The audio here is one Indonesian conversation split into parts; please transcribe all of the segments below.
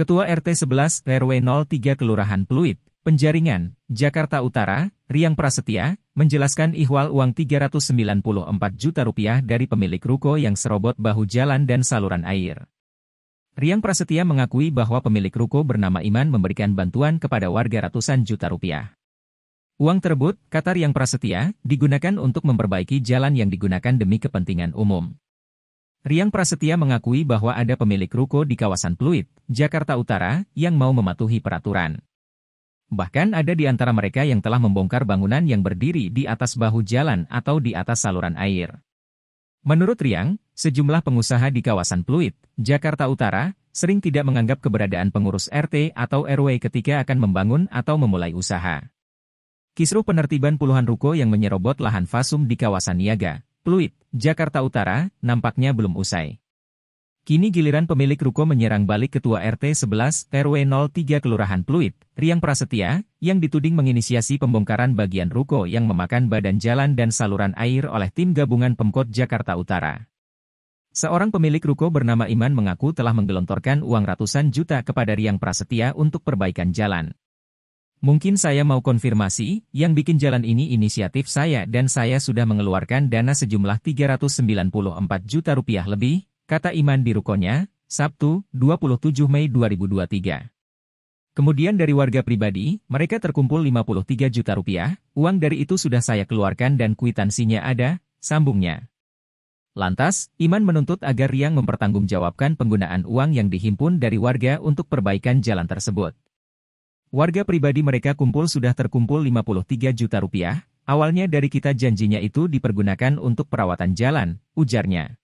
Ketua RT 11 RW 03 Kelurahan Pluit, Penjaringan, Jakarta Utara, Riang Prasetya, menjelaskan ihwal uang 394 juta rupiah dari pemilik ruko yang serobot bahu jalan dan saluran air. Riang Prasetya mengakui bahwa pemilik ruko bernama Iman memberikan bantuan kepada warga ratusan juta rupiah. Uang tersebut, kata Riang Prasetya, digunakan untuk memperbaiki jalan yang digunakan demi kepentingan umum. Riang Prasetya mengakui bahwa ada pemilik ruko di kawasan Pluit, Jakarta Utara, yang mau mematuhi peraturan. Bahkan ada di antara mereka yang telah membongkar bangunan yang berdiri di atas bahu jalan atau di atas saluran air. Menurut Riang, sejumlah pengusaha di kawasan Pluit, Jakarta Utara, sering tidak menganggap keberadaan pengurus RT atau RW ketika akan membangun atau memulai usaha. Kisruh penertiban puluhan ruko yang menyerobot lahan Fasum di kawasan Niaga, Pluit, Jakarta Utara, nampaknya belum usai. Kini giliran pemilik ruko menyerang balik Ketua RT 11 RW 03 Kelurahan Pluit, Riang Prasetya, yang dituding menginisiasi pembongkaran bagian ruko yang memakan badan jalan dan saluran air oleh tim gabungan Pemkot Jakarta Utara. Seorang pemilik ruko bernama Iman mengaku telah menggelontorkan uang ratusan juta kepada Riang Prasetya untuk perbaikan jalan. Mungkin saya mau konfirmasi, yang bikin jalan ini inisiatif saya dan saya sudah mengeluarkan dana sejumlah 394 juta rupiah lebih, kata Iman di rukonya, Sabtu, 27 Mei 2023. Kemudian dari warga pribadi, mereka terkumpul 53 juta rupiah, uang dari itu sudah saya keluarkan dan kuitansinya ada, sambungnya. Lantas, Iman menuntut agar Riang mempertanggungjawabkan penggunaan uang yang dihimpun dari warga untuk perbaikan jalan tersebut. Warga pribadi mereka kumpul sudah terkumpul 53 juta rupiah, awalnya dari kita janjinya itu dipergunakan untuk perawatan jalan, ujarnya.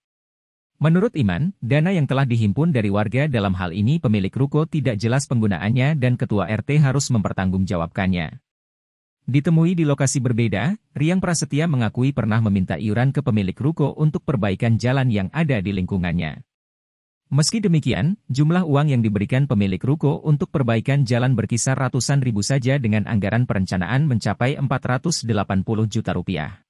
Menurut Iman, dana yang telah dihimpun dari warga dalam hal ini pemilik ruko tidak jelas penggunaannya dan ketua RT harus mempertanggungjawabkannya. Ditemui di lokasi berbeda, Riang Prasetya mengakui pernah meminta iuran ke pemilik ruko untuk perbaikan jalan yang ada di lingkungannya. Meski demikian, jumlah uang yang diberikan pemilik ruko untuk perbaikan jalan berkisar ratusan ribu saja dengan anggaran perencanaan mencapai 480 juta rupiah.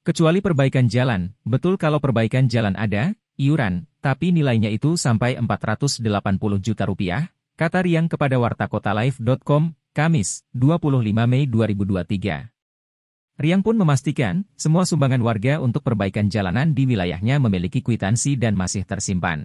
Kecuali perbaikan jalan, betul kalau perbaikan jalan ada, iuran, tapi nilainya itu sampai 480 juta rupiah, kata Riang kepada wartakotalife.com, Kamis, 25 Mei 2023. Riang pun memastikan, semua sumbangan warga untuk perbaikan jalanan di wilayahnya memiliki kwitansi dan masih tersimpan.